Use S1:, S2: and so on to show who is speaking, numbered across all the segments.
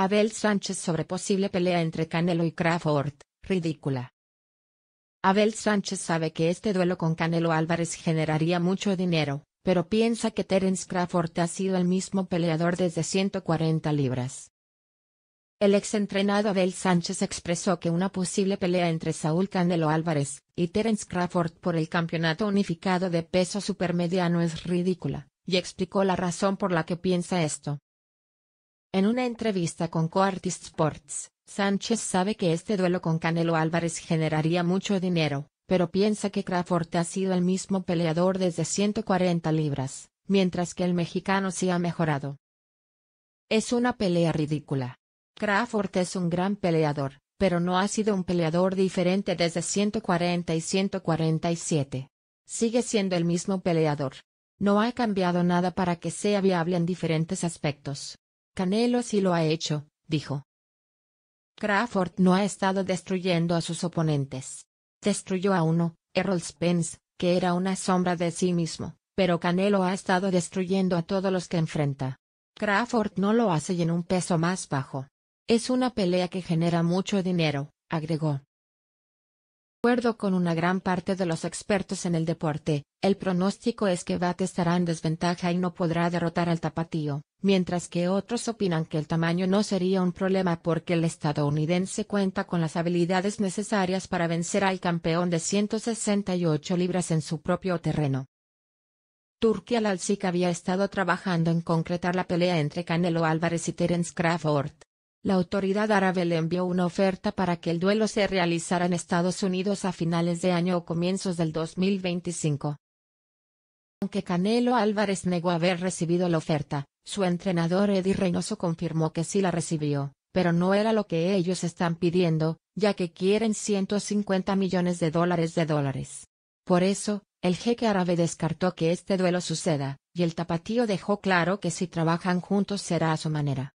S1: Abel Sánchez sobre posible pelea entre Canelo y Crawford, ridícula. Abel Sánchez sabe que este duelo con Canelo Álvarez generaría mucho dinero, pero piensa que Terence Crawford ha sido el mismo peleador desde 140 libras. El exentrenado Abel Sánchez expresó que una posible pelea entre Saúl Canelo Álvarez y Terence Crawford por el campeonato unificado de peso supermediano es ridícula, y explicó la razón por la que piensa esto. En una entrevista con Coartist Sports, Sánchez sabe que este duelo con Canelo Álvarez generaría mucho dinero, pero piensa que Crawford ha sido el mismo peleador desde 140 libras, mientras que el mexicano sí ha mejorado. Es una pelea ridícula. Crawford es un gran peleador, pero no ha sido un peleador diferente desde 140 y 147. Sigue siendo el mismo peleador. No ha cambiado nada para que sea viable en diferentes aspectos. Canelo sí lo ha hecho, dijo. Crawford no ha estado destruyendo a sus oponentes. Destruyó a uno, Errol Spence, que era una sombra de sí mismo, pero Canelo ha estado destruyendo a todos los que enfrenta. Crawford no lo hace y en un peso más bajo. Es una pelea que genera mucho dinero, agregó. De acuerdo con una gran parte de los expertos en el deporte, el pronóstico es que Bat estará en desventaja y no podrá derrotar al tapatío mientras que otros opinan que el tamaño no sería un problema porque el estadounidense cuenta con las habilidades necesarias para vencer al campeón de 168 libras en su propio terreno. turquía al había estado trabajando en concretar la pelea entre Canelo Álvarez y Terence Crawford. La autoridad árabe le envió una oferta para que el duelo se realizara en Estados Unidos a finales de año o comienzos del 2025. Aunque Canelo Álvarez negó haber recibido la oferta, su entrenador Eddie Reynoso confirmó que sí la recibió, pero no era lo que ellos están pidiendo, ya que quieren 150 millones de dólares de dólares. Por eso, el jeque árabe descartó que este duelo suceda, y el tapatío dejó claro que si trabajan juntos será a su manera.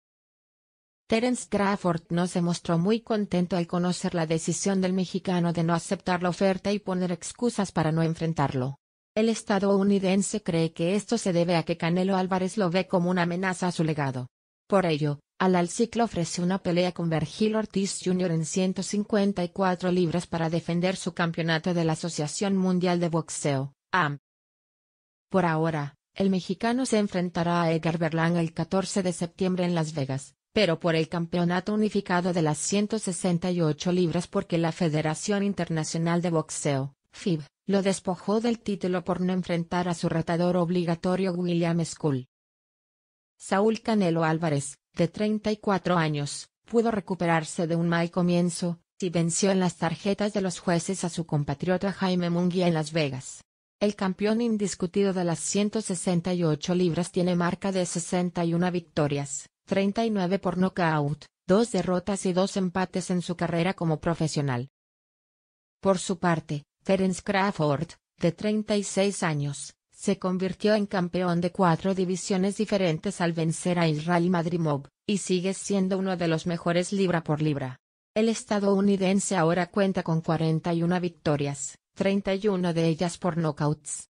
S1: Terence Crawford no se mostró muy contento al conocer la decisión del mexicano de no aceptar la oferta y poner excusas para no enfrentarlo. El estadounidense cree que esto se debe a que Canelo Álvarez lo ve como una amenaza a su legado. Por ello, Al Ciclo ofrece una pelea con Virgil Ortiz Jr. en 154 libras para defender su campeonato de la Asociación Mundial de Boxeo, AM. Por ahora, el mexicano se enfrentará a Edgar Berlán el 14 de septiembre en Las Vegas, pero por el campeonato unificado de las 168 libras porque la Federación Internacional de Boxeo, FIB, lo despojó del título por no enfrentar a su retador obligatorio William School. Saúl Canelo Álvarez, de 34 años, pudo recuperarse de un mal comienzo, y venció en las tarjetas de los jueces a su compatriota Jaime Munguía en Las Vegas. El campeón indiscutido de las 168 libras tiene marca de 61 victorias, 39 por nocaut, dos derrotas y dos empates en su carrera como profesional. Por su parte, Terence Crawford, de 36 años, se convirtió en campeón de cuatro divisiones diferentes al vencer a Israel Madrimov, y sigue siendo uno de los mejores libra por libra. El estadounidense ahora cuenta con 41 victorias, 31 de ellas por knockouts,